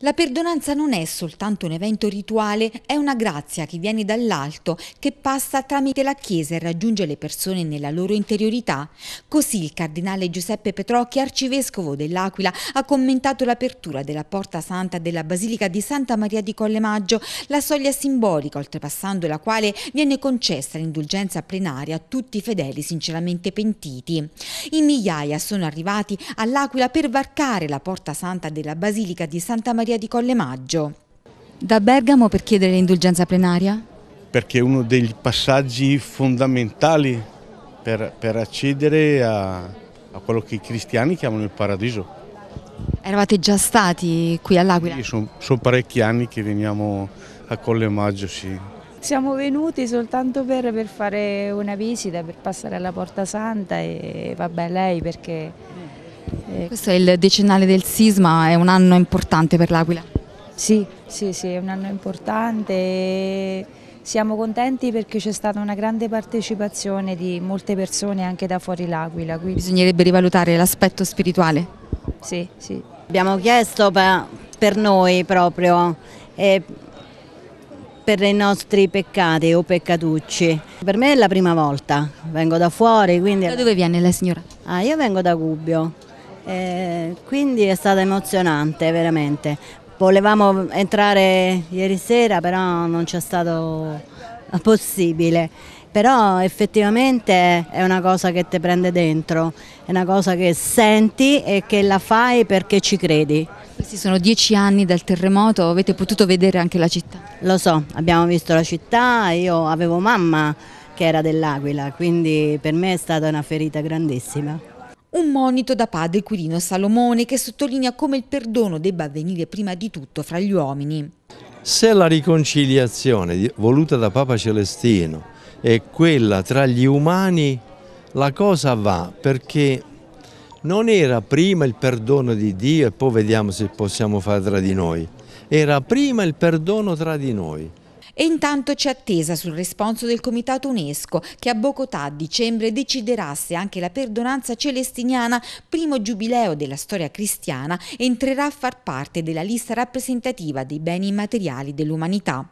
La perdonanza non è soltanto un evento rituale, è una grazia che viene dall'alto, che passa tramite la Chiesa e raggiunge le persone nella loro interiorità. Così il cardinale Giuseppe Petrocchi, arcivescovo dell'Aquila, ha commentato l'apertura della Porta Santa della Basilica di Santa Maria di Collemaggio, la soglia simbolica oltrepassando la quale viene concessa l'indulgenza plenaria a tutti i fedeli sinceramente pentiti. In migliaia sono arrivati all'Aquila per varcare la Porta Santa della Basilica di Santa Maria Maria di Collemaggio. Da Bergamo per chiedere l'indulgenza plenaria? Perché è uno dei passaggi fondamentali per, per accedere a, a, quello che i cristiani chiamano il paradiso. Eravate già stati qui all'Aquila? Sì, sono parecchi anni che veniamo a Collemaggio, sì. Siamo venuti soltanto per, per, fare una visita, per passare alla Porta Santa e vabbè lei perché Ecco. Questo è il decennale del sisma, è un anno importante per l'Aquila? Sì, sì, sì, è un anno importante. e Siamo contenti perché c'è stata una grande partecipazione di molte persone anche da fuori l'Aquila. Quindi... Bisognerebbe rivalutare l'aspetto spirituale? Sì, sì. Abbiamo chiesto per, noi proprio, e per i nostri peccati o peccatucci. Per me è la prima volta, vengo da fuori. Quindi... Da dove viene la signora? Ah, io vengo da Gubbio. Eh, quindi è stata emozionante veramente. Volevamo entrare ieri sera però non c'è stato possibile. Però effettivamente è una cosa che ti prende dentro, è una cosa che senti e che la fai perché ci credi. Questi sono dieci anni dal terremoto, avete potuto vedere anche la città? Lo so, abbiamo visto la città, io avevo mamma che era dell'Aquila, quindi per me è stata una ferita grandissima. Un monito da padre Quirino Salomone che sottolinea come il perdono debba avvenire prima di tutto fra gli uomini. Se la riconciliazione voluta da Papa Celestino è quella tra gli umani, la cosa va perché non era prima il perdono di Dio e poi vediamo se possiamo fare tra di noi, era prima il perdono tra di noi. E intanto c'è attesa sul responso del Comitato UNESCO che a Bogotà a dicembre deciderà se anche la perdonanza celestiniana, primo giubileo della storia cristiana, entrerà a far parte della lista rappresentativa dei beni immateriali dell'umanità.